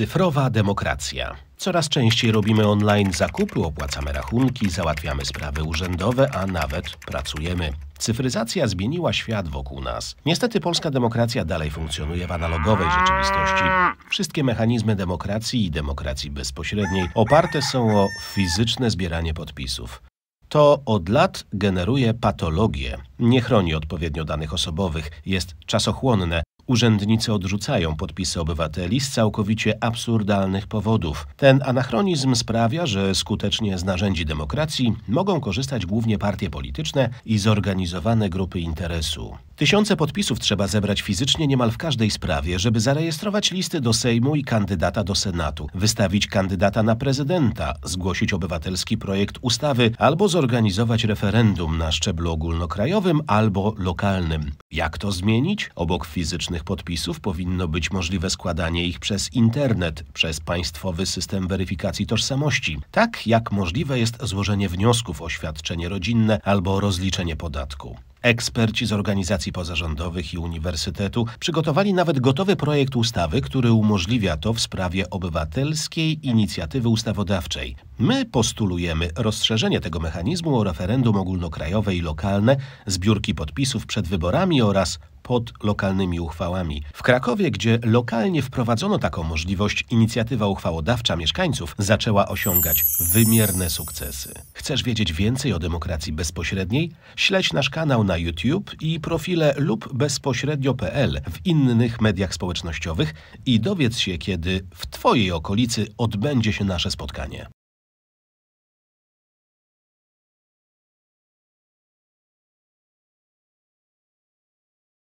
Cyfrowa demokracja. Coraz częściej robimy online zakupy, opłacamy rachunki, załatwiamy sprawy urzędowe, a nawet pracujemy. Cyfryzacja zmieniła świat wokół nas. Niestety polska demokracja dalej funkcjonuje w analogowej rzeczywistości. Wszystkie mechanizmy demokracji i demokracji bezpośredniej oparte są o fizyczne zbieranie podpisów. To od lat generuje patologię, nie chroni odpowiednio danych osobowych, jest czasochłonne, Urzędnicy odrzucają podpisy obywateli z całkowicie absurdalnych powodów. Ten anachronizm sprawia, że skutecznie z narzędzi demokracji mogą korzystać głównie partie polityczne i zorganizowane grupy interesu. Tysiące podpisów trzeba zebrać fizycznie niemal w każdej sprawie, żeby zarejestrować listy do Sejmu i kandydata do Senatu, wystawić kandydata na prezydenta, zgłosić obywatelski projekt ustawy albo zorganizować referendum na szczeblu ogólnokrajowym albo lokalnym. Jak to zmienić? Obok fizycznych podpisów powinno być możliwe składanie ich przez internet, przez państwowy system weryfikacji tożsamości, tak jak możliwe jest złożenie wniosków o świadczenie rodzinne albo rozliczenie podatku. Eksperci z organizacji pozarządowych i uniwersytetu przygotowali nawet gotowy projekt ustawy, który umożliwia to w sprawie obywatelskiej inicjatywy ustawodawczej. My postulujemy rozszerzenie tego mechanizmu o referendum ogólnokrajowe i lokalne, zbiórki podpisów przed wyborami oraz pod lokalnymi uchwałami. W Krakowie, gdzie lokalnie wprowadzono taką możliwość, inicjatywa uchwałodawcza mieszkańców zaczęła osiągać wymierne sukcesy. Chcesz wiedzieć więcej o demokracji bezpośredniej? Śledź nasz kanał na YouTube i profile lub bezpośrednio.pl w innych mediach społecznościowych i dowiedz się, kiedy w Twojej okolicy odbędzie się nasze spotkanie.